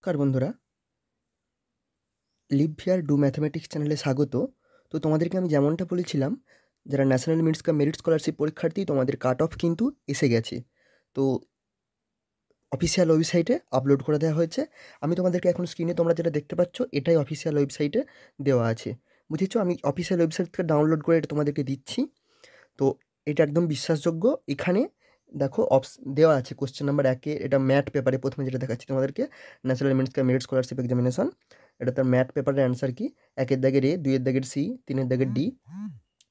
নমস্কার বন্ধুরা লিভিয়ার do mathematics চ্যানেলে স্বাগত তো তোমাদেরকে আমি যেমনটা বলেছিলাম যারা national means cum merit scholarship পরীক্ষার্থী তোমাদের কাট অফ কিন্তু এসে গেছে তো অফিসিয়াল ওয়েবসাইটে আপলোড করে দেওয়া হয়েছে আমি তোমাদেরকে এখন স্ক্রিনে তোমরা যেটা দেখতে পাচ্ছ এটাই অফিসিয়াল ওয়েবসাইটে দেওয়া আছে বুঝেছ আমি অফিসিয়াল ওয়েবসাইট থেকে ডাউনলোড করে এটা তোমাদেরকে দিচ্ছি তো এটা একদম বিশ্বাসযোগ্য এখানে দেখো অপস দেওয়া আছে কোশ্চেন নাম্বার একে এটা ম্যাট পেপারে প্রথমে যেটা দেখাচ্ছি তোমাদেরকে ন্যাশনাল মেন্টসকে মেরিট স্কলারশিপ এক্সামিনেশন এটা তার ম্যাট পেপারের অ্যান্সার কি একের দাগের এ দুইয়ের দাগের সি তিনের দাগের ডি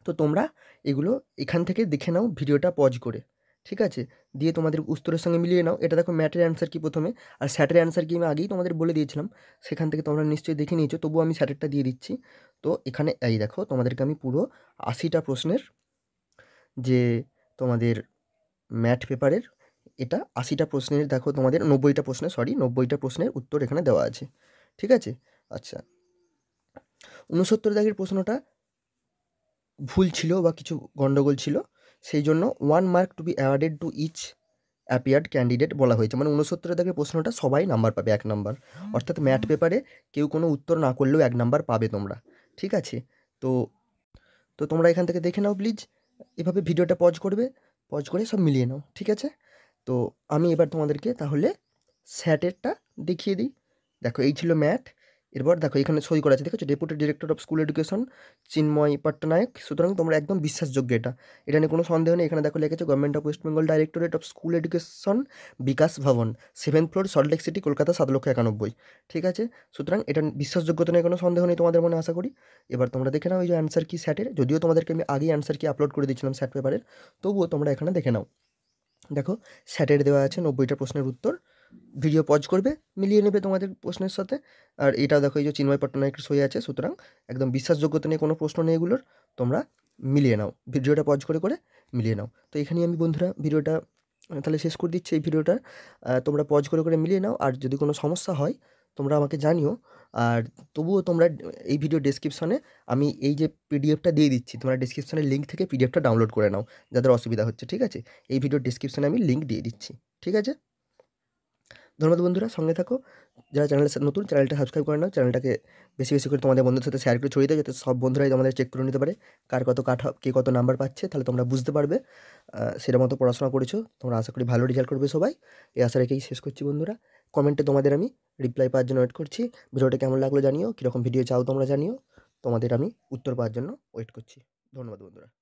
তো তোমরা এগুলো এখান থেকে দেখে নাও ভিডিওটা পজ করে ঠিক আছে দিয়ে তোমাদের উত্তরের সঙ্গে মিলিয়ে নাও এটা দেখো ম্যাটের অ্যান্সার কি প্রথমে আর স্যাটের অ্যান্সার কি আমি আগেই তোমাদের বলে দিয়েছিলাম সেখান থেকে তোমরা নিশ্চয়ই দেখে নিয়েছো তবুও আমি স্যাটেরটা দিয়ে দিচ্ছি তো এখানে এই দেখো তোমাদেরকে আমি পুরো আশিটা প্রশ্নের যে তোমাদের ম্যাট পেপারের এটা আশিটা প্রশ্নের দেখো তোমাদের নব্বইটা প্রশ্নে সরি নব্বইটা প্রশ্নের উত্তর এখানে দেওয়া আছে ঠিক আছে আচ্ছা উনসত্তর দাগের প্রশ্নটা ভুল ছিল বা কিছু গণ্ডগোল ছিল সেই জন্য one mark to be awarded to each appeared candidate বলা হয়েছে মানে উনসত্তর দাগের প্রশ্নটা সবাই নাম্বার পাবে এক নাম্বার অর্থাৎ ম্যাট পেপারে কেউ কোনো উত্তর না করলেও এক নাম্বার পাবে তোমরা ঠিক আছে তো তো তোমরা এখান থেকে দেখে নাও প্লিজ এভাবে ভিডিওটা পজ করবে পজ করে সব মিলিয়ে নাও ঠিক আছে তো আমি এবার তোমাদেরকে তাহলে স্যাটেরটা দেখিয়ে দিই দেখো এই ছিল ম্যাথ এরপর দেখো এখানে সই করা আছে দেখেছো deputy director of school education Chinmoy Pattanayak সুতরাং তোমরা একদম বিশ্বাসযোগ্য এটা এটা নিয়ে কোনো সন্দেহ নেই এখানে দেখো লেগেছে government of West Bengal directorate of school education Bikash Bhavan seven floor Salt Lake City Kolkata সাত লক্ষ একানব্বই ঠিক আছে সুতরাং এটা বিশ্বাসযোগ্যতা নিয়ে কোনো সন্দেহ নেই তোমাদের মনে আশা করি এবার তোমরা দেখে নাও ওই যে অ্যান্সার কি স্যাটের যদিও তোমাদেরকে আমি আগেই অ্যান্সার কি আপলোড করে দিয়েছিলাম স্যাট পেপারের তবুও তোমরা এখানে দেখে নাও দেখো স্যাটের দেওয়া আছে নব্বইটা প্রশ্নের উত্তর ভিডিও পজ করবে মিলিয়ে নেবে তোমাদের প্রশ্নের সাথে আর এটা দেখো এই যে চিন্ময় পট্টনায়কের সই আছে সুতরাং একদম বিশ্বাসযোগ্যতা নিয়ে কোনো প্রশ্ন নেই এগুলোর তোমরা মিলিয়ে নাও ভিডিওটা পজ করে করে মিলিয়ে নাও তো এখানেই আমি বন্ধুরা ভিডিওটা তাহলে শেষ করে দিচ্ছি এই ভিডিওটা তোমরা পজ করে করে মিলিয়ে নাও আর যদি কোনো সমস্যা হয় তোমরা আমাকে জানিও আর তবুও তোমরা এই ভিডিও ডিসক্রিপশনে আমি এই যে পিডিএফটা দিয়ে দিচ্ছি তোমরা ডিসক্রিপশনের লিঙ্ক থেকে পিডিএফটা ডাউনলোড করে নাও যাদের অসুবিধা হচ্ছে ঠিক আছে এই ভিডিও ডিসক্রিপশনে আমি লিঙ্ক দিয়ে দিচ্ছি ঠিক আছে ধন্যবাদ বন্ধুরা সঙ্গে থাকো যারা চ্যানেলে নতুন চ্যানেলটা সাবস্ক্রাইব করে নাও চ্যানেলটাকে বেশি বেশি করে তোমাদের বন্ধুদের সাথে শেয়ার করে ছড়িয়ে দাও যাতে সব বন্ধুরাই তোমাদের চেক করে নিতে পারে কার কত কাঠ কে কত নাম্বার পাচ্ছে তাহলে তোমরা বুঝতে পারবে সেটা মতো পড়াশোনা করেছো তোমরা আশা করি ভালো রেজাল্ট করবে সবাই এই আশা রেখেই শেষ করছি বন্ধুরা কমেন্টে তোমাদের আমি রিপ্লাই পাওয়ার জন্য ওয়েট করছি ভিডিওটা কেমন লাগলো জানিও কীরকম ভিডিও চাও তোমরা জানিও তোমাদের আমি উত্তর পাওয়ার জন্য ওয়েট করছি ধন্যবাদ বন্ধুরা